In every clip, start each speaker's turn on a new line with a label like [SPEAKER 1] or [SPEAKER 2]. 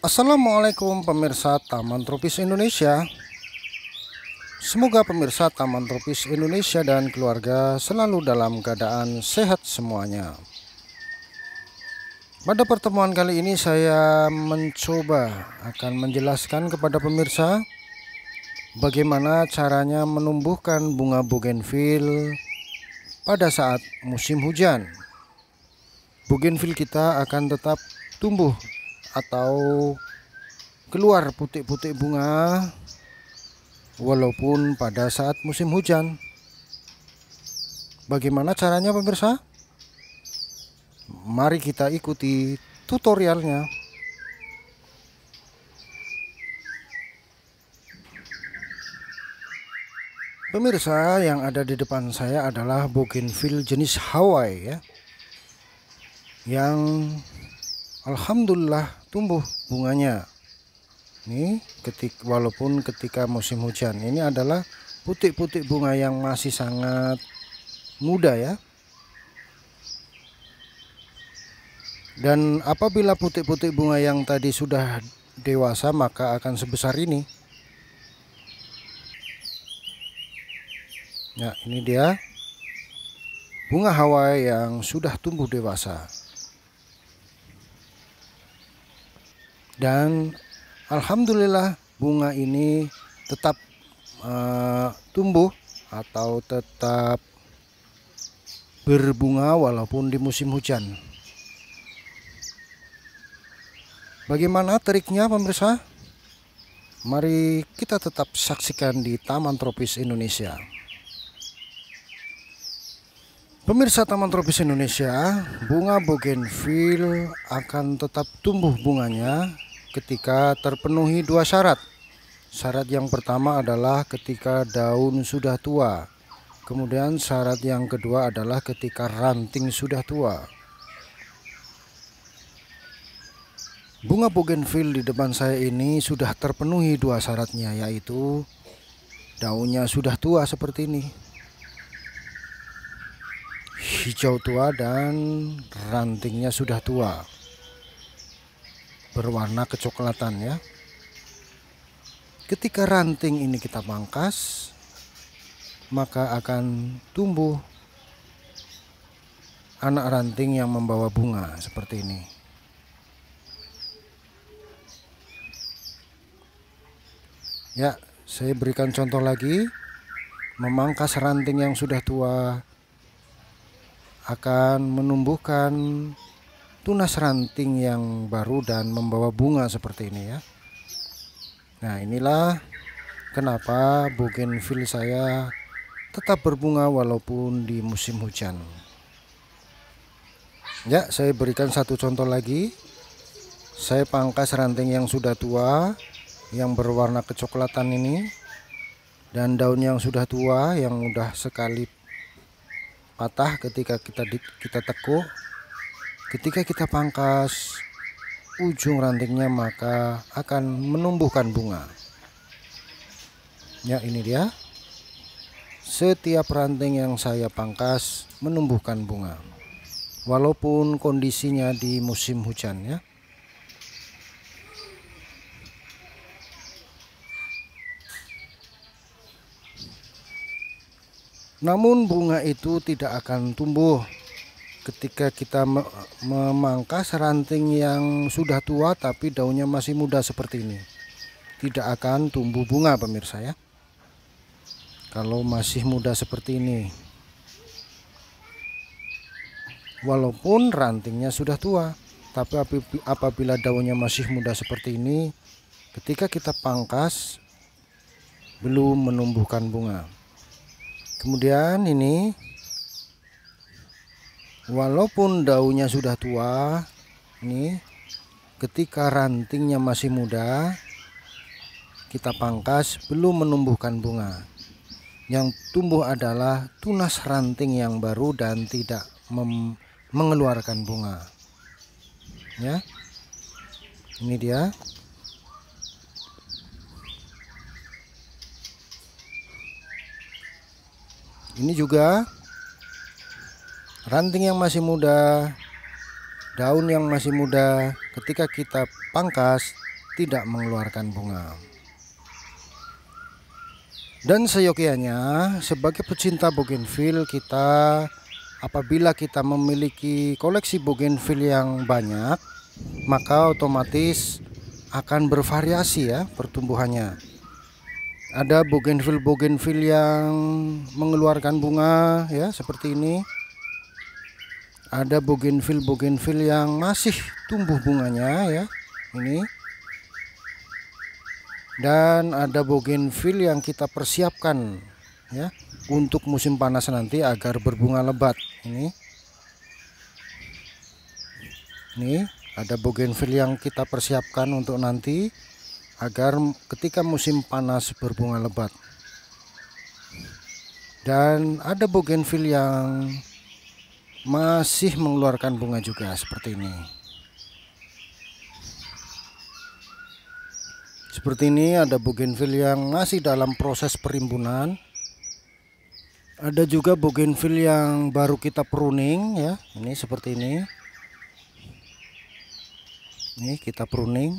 [SPEAKER 1] Assalamualaikum pemirsa Taman Tropis Indonesia Semoga pemirsa Taman Tropis Indonesia dan keluarga selalu dalam keadaan sehat semuanya Pada pertemuan kali ini saya mencoba akan menjelaskan kepada pemirsa Bagaimana caranya menumbuhkan bunga bougainville pada saat musim hujan Bougainville kita akan tetap tumbuh atau keluar putik-putik bunga walaupun pada saat musim hujan. Bagaimana caranya pemirsa? Mari kita ikuti tutorialnya. Pemirsa yang ada di depan saya adalah bougainville jenis Hawaii ya. Yang alhamdulillah tumbuh bunganya ini ketik walaupun ketika musim hujan ini adalah putik-putik bunga yang masih sangat muda ya dan apabila putik-putik bunga yang tadi sudah dewasa maka akan sebesar ini Nah, ini dia bunga Hawaii yang sudah tumbuh dewasa. dan alhamdulillah bunga ini tetap uh, tumbuh atau tetap berbunga walaupun di musim hujan. Bagaimana triknya pemirsa? Mari kita tetap saksikan di Taman Tropis Indonesia. Pemirsa Taman Tropis Indonesia, bunga bougainville akan tetap tumbuh bunganya ketika terpenuhi dua syarat. Syarat yang pertama adalah ketika daun sudah tua. Kemudian syarat yang kedua adalah ketika ranting sudah tua. Bunga bougainville di depan saya ini sudah terpenuhi dua syaratnya yaitu daunnya sudah tua seperti ini. Hijau tua dan rantingnya sudah tua berwarna kecoklatan ya ketika ranting ini kita pangkas maka akan tumbuh anak ranting yang membawa bunga seperti ini ya saya berikan contoh lagi memangkas ranting yang sudah tua akan menumbuhkan tunas ranting yang baru dan membawa bunga seperti ini ya nah inilah kenapa bougainville saya tetap berbunga walaupun di musim hujan ya saya berikan satu contoh lagi saya pangkas ranting yang sudah tua yang berwarna kecoklatan ini dan daun yang sudah tua yang mudah sekali patah ketika kita di, kita tekuk Ketika kita pangkas ujung rantingnya maka akan menumbuhkan bunga. Ya, ini dia. Setiap ranting yang saya pangkas menumbuhkan bunga. Walaupun kondisinya di musim hujan ya. Namun bunga itu tidak akan tumbuh ketika kita memangkas ranting yang sudah tua tapi daunnya masih muda seperti ini tidak akan tumbuh bunga pemirsa ya kalau masih muda seperti ini walaupun rantingnya sudah tua tapi apabila daunnya masih muda seperti ini ketika kita pangkas belum menumbuhkan bunga kemudian ini walaupun daunnya sudah tua nih ketika rantingnya masih muda kita pangkas belum menumbuhkan bunga yang tumbuh adalah tunas ranting yang baru dan tidak mengeluarkan bunga ya ini dia ini juga ranting yang masih muda, daun yang masih muda, ketika kita pangkas tidak mengeluarkan bunga. Dan seyogianya sebagai pecinta bougainville kita apabila kita memiliki koleksi bougainville yang banyak, maka otomatis akan bervariasi ya pertumbuhannya. Ada bougainville-bougainville yang mengeluarkan bunga ya seperti ini ada bougainville bougainville yang masih tumbuh bunganya ya ini dan ada bougainville yang kita persiapkan ya untuk musim panas nanti agar berbunga lebat ini ini ada bougainville yang kita persiapkan untuk nanti agar ketika musim panas berbunga lebat dan ada bougainville yang masih mengeluarkan bunga juga seperti ini seperti ini ada bougainville yang masih dalam proses perimbunan ada juga bougainville yang baru kita pruning ya ini seperti ini ini kita pruning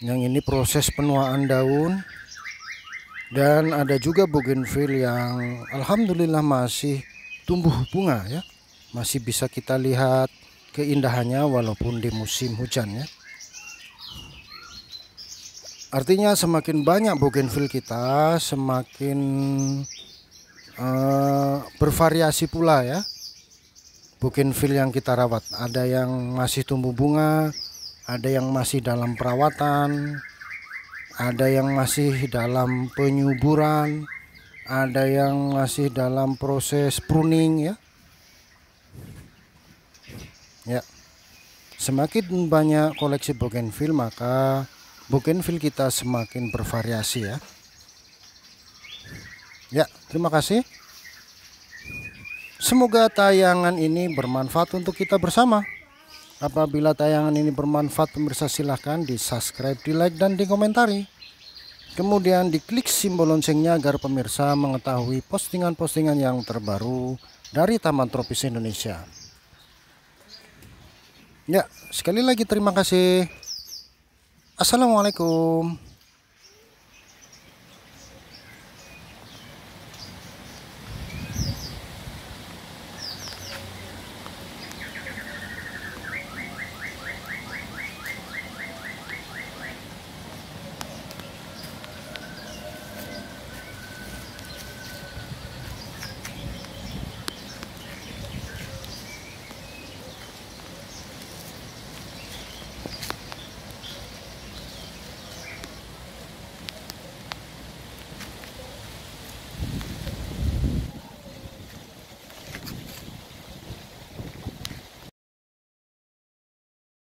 [SPEAKER 1] yang ini proses penuaan daun dan ada juga bougainville yang alhamdulillah masih tumbuh bunga ya. Masih bisa kita lihat keindahannya walaupun di musim hujan ya. Artinya semakin banyak bougainville kita, semakin uh, bervariasi pula ya. Bougainville yang kita rawat, ada yang masih tumbuh bunga, ada yang masih dalam perawatan, ada yang masih dalam penyuburan, ada yang masih dalam proses pruning ya ya semakin banyak koleksi bougainville maka bougainville kita semakin bervariasi ya ya terima kasih semoga tayangan ini bermanfaat untuk kita bersama apabila tayangan ini bermanfaat pemirsa silahkan di subscribe di like dan di komentari Kemudian diklik simbol loncengnya agar pemirsa mengetahui postingan-postingan yang terbaru dari Taman Tropis Indonesia. Ya, sekali lagi terima kasih. Assalamualaikum.